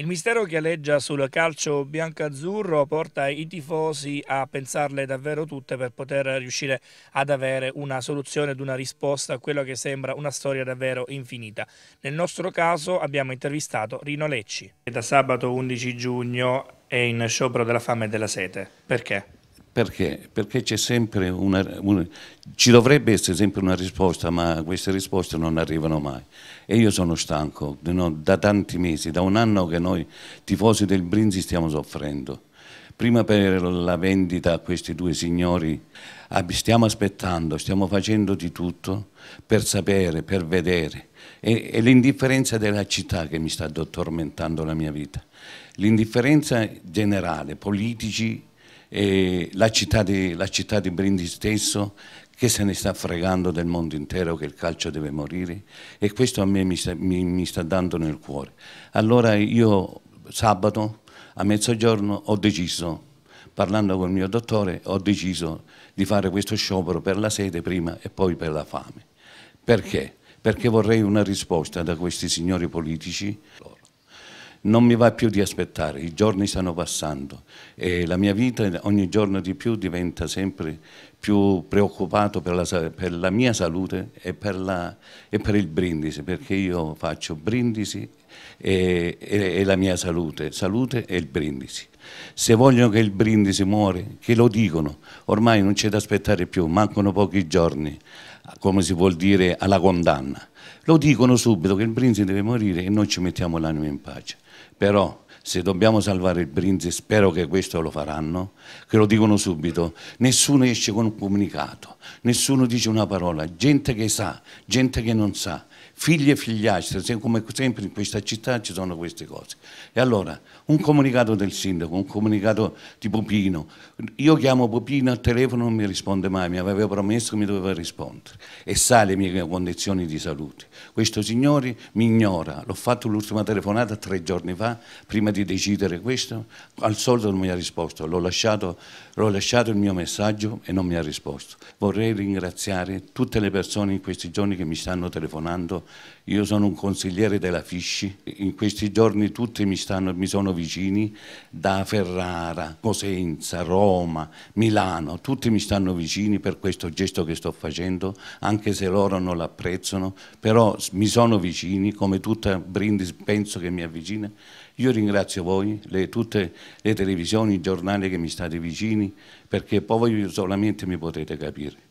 Il mistero che alleggia sul calcio bianco-azzurro porta i tifosi a pensarle davvero tutte per poter riuscire ad avere una soluzione ed una risposta a quello che sembra una storia davvero infinita. Nel nostro caso abbiamo intervistato Rino Lecci. Da sabato 11 giugno è in sciopero della fame e della sete. Perché? Perché? Perché c'è sempre una, una, ci dovrebbe essere sempre una risposta, ma queste risposte non arrivano mai. E io sono stanco, no, da tanti mesi, da un anno che noi tifosi del Brinzi stiamo soffrendo. Prima per la vendita a questi due signori, ah, stiamo aspettando, stiamo facendo di tutto per sapere, per vedere. È, è l'indifferenza della città che mi sta tormentando la mia vita. L'indifferenza generale, politici e la città, di, la città di Brindisi stesso che se ne sta fregando del mondo intero che il calcio deve morire e questo a me mi sta, mi, mi sta dando nel cuore. Allora io sabato a mezzogiorno ho deciso parlando con il mio dottore, ho deciso di fare questo sciopero per la sete prima e poi per la fame. Perché? Perché vorrei una risposta da questi signori politici non mi va più di aspettare, i giorni stanno passando e la mia vita ogni giorno di più diventa sempre più preoccupato per la, per la mia salute e per, la, e per, il brindisi, perché io faccio brindisi e, e, e la mia salute, salute e il brindisi. Se vogliono che il brindisi muore, che lo dicono, ormai non c'è da aspettare più, mancano pochi giorni, come si vuol dire, alla condanna. Lo dicono subito che il Brinzi deve morire e noi ci mettiamo l'anima in pace. Però se dobbiamo salvare il Brinzi, spero che questo lo faranno, che lo dicono subito, nessuno esce con un comunicato, nessuno dice una parola, gente che sa, gente che non sa, figli e figliastri, come sempre in questa città ci sono queste cose. E allora, un comunicato del sindaco, un comunicato di Pupino, io chiamo Pupino al telefono non mi risponde mai, mi aveva promesso che mi doveva rispondere e sa le mie condizioni di salute. Questo signore mi ignora, l'ho fatto l'ultima telefonata tre giorni fa, prima prima di decidere questo? Al solito non mi ha risposto, l'ho lasciato, lasciato il mio messaggio e non mi ha risposto. Vorrei ringraziare tutte le persone in questi giorni che mi stanno telefonando, io sono un consigliere della Fisci, in questi giorni tutti mi, stanno, mi sono vicini, da Ferrara, Cosenza, Roma, Milano, tutti mi stanno vicini per questo gesto che sto facendo, anche se loro non l'apprezzano, però mi sono vicini, come tutta Brindisi penso che mi avvicina io ringrazio voi, le, tutte le televisioni, i giornali che mi state vicini, perché poi solamente mi potete capire.